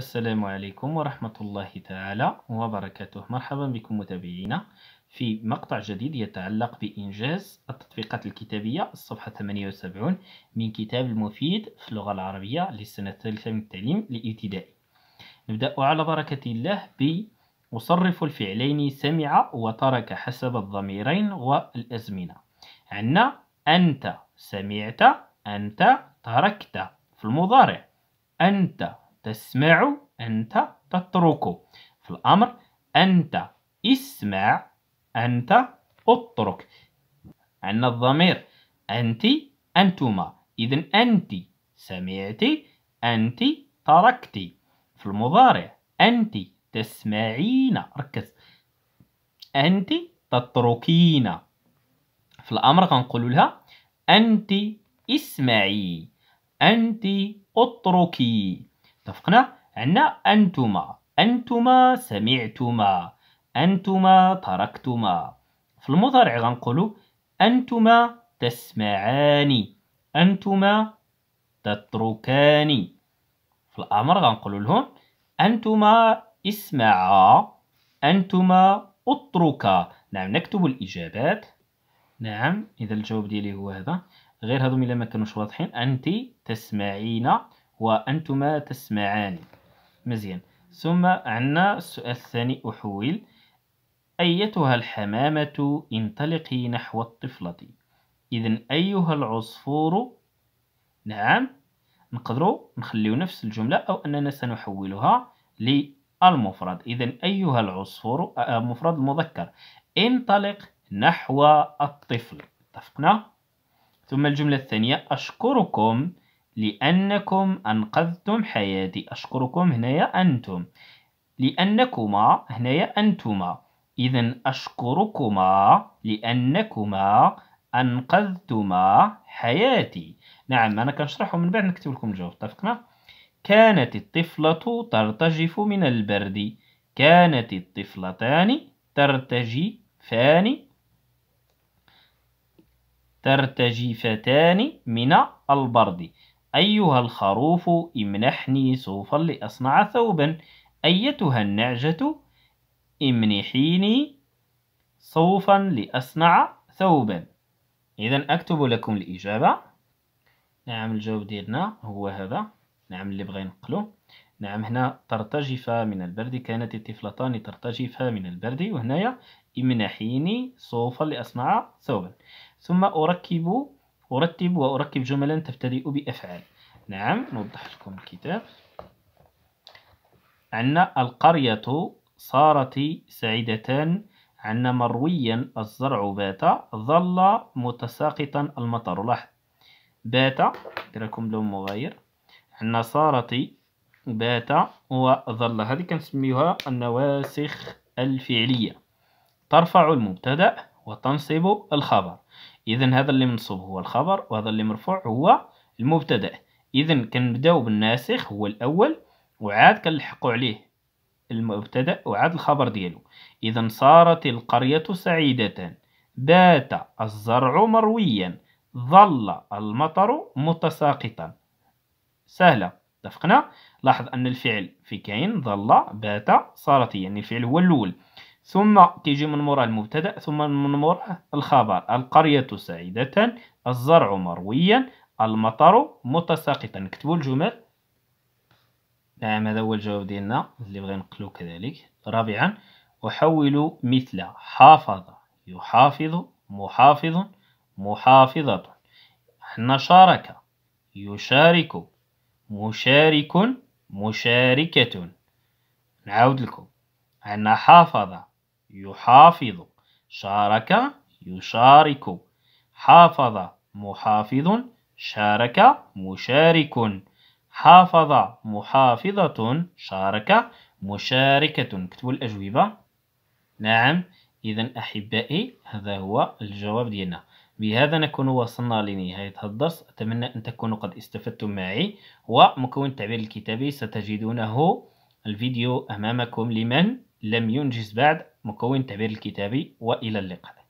السلام عليكم ورحمة الله تعالى وبركاته مرحبا بكم متابعينا في مقطع جديد يتعلق بإنجاز التطبيقات الكتابية الصفحة 78 من كتاب المفيد في اللغة العربية للسنة الثالثة من التعليم الابتدائي نبدأ على بركة الله ب أصرف الفعلين سمع وترك حسب الضميرين والأزمنة عندنا أنت سمعت أنت تركت في المضارع أنت تسمع أنت تترك في الأمر أنت اسمع أنت اترك عندنا الضمير أنت أنتما إذن أنت سمعتي أنت تركتي في المضارع أنت تسمعين ركز أنت تتركين في الأمر غنقول لها أنت اسمعي أنت اتركي اتفقنا عندنا أنتما أنتما سمعتما أنتما تركتما في المضارع غنقولو أنتما تسمعان أنتما تتركان في الأمر غنقول لهم أنتما اسمعا أنتما اتركا نعم نكتب الإجابات نعم إذا الجواب ديالي هو هذا غير هذو إلا ما كانوش واضحين أنت تسمعين وأنتما تسمعان مزيان ثم عنا السؤال الثاني أحول أيتها الحمامة انطلقي نحو الطفلة إذا أيها العصفور نعم نقدروا نخليو نفس الجملة أو أننا سنحولها للمفرد إذا أيها العصفور آه، مفرد المذكر انطلق نحو الطفل اتفقنا ثم الجملة الثانية أشكركم لأنكم أنقذتم حياتي أشكركم هنايا أنتم لأنكما هنايا أنتما إذا أشكركما لأنكما أنقذتما حياتي نعم أنا كنشرح من بعد نكتب لكم الجواب اتفقنا كانت الطفلة ترتجف من البرد كانت الطفلتان ترتجفان ترتجفتان من البرد أيها الخروف امنحني صوفا لأصنع ثوبا أيتها النعجة امنحيني صوفا لأصنع ثوبا إذا أكتب لكم الإجابة نعم الجواب ديالنا هو هذا نعم اللي بغا ينقلو نعم هنا ترتجف من البرد كانت الطفلتان ترتجفا من البرد وهنايا امنحيني صوفا لأصنع ثوبا ثم أركب أرتب وأركب جملا تبتدئ بأفعال نعم نوضح لكم الكتاب عندنا القرية صارت سعيدة عندنا مرويا الزرع بات ظل متساقطا المطر لاحظ بات لكم لون مغاير عندنا صارت بات وظل هذه كنسميها النواسخ الفعلية ترفع المبتدأ وتنصب الخبر اذا هذا اللي منصوب هو الخبر وهذا اللي مرفوع هو المبتدا اذا كنبداو بالناسخ هو الاول وعاد كنلحقوا عليه المبتدا وعاد الخبر ديالو اذا صارت القريه سعيده بات الزرع مرويا ظل المطر متساقطا سهله اتفقنا لاحظ ان الفعل في كاين ظل بات صارت يعني الفعل هو الاول ثم تيجي من مورا المبتدأ ثم من مورا الخبر القرية سعيدة الزرع مرويا المطر متساقطا نكتبوا الجمل نعم هذا هو الجواب ديالنا اللي بغينا نقلو كذلك رابعا أحول مثل حافظ يحافظ محافظ محافظة حنا شارك يشارك مشارك مشاركة نعاود لكم عندنا حافظ يحافظ شارك يشارك حافظ محافظ شارك مشارك حافظ محافظة شارك مشاركة كتبوا الأجوبة نعم إذا أحبائي هذا هو الجواب ديالنا بهذا نكون وصلنا لنهاية هذا الدرس أتمنى أن تكونوا قد استفدتم معي ومكون التعبير الكتابي ستجدونه الفيديو أمامكم لمن لم ينجز بعد مكون تعبير الكتابي والى اللقاء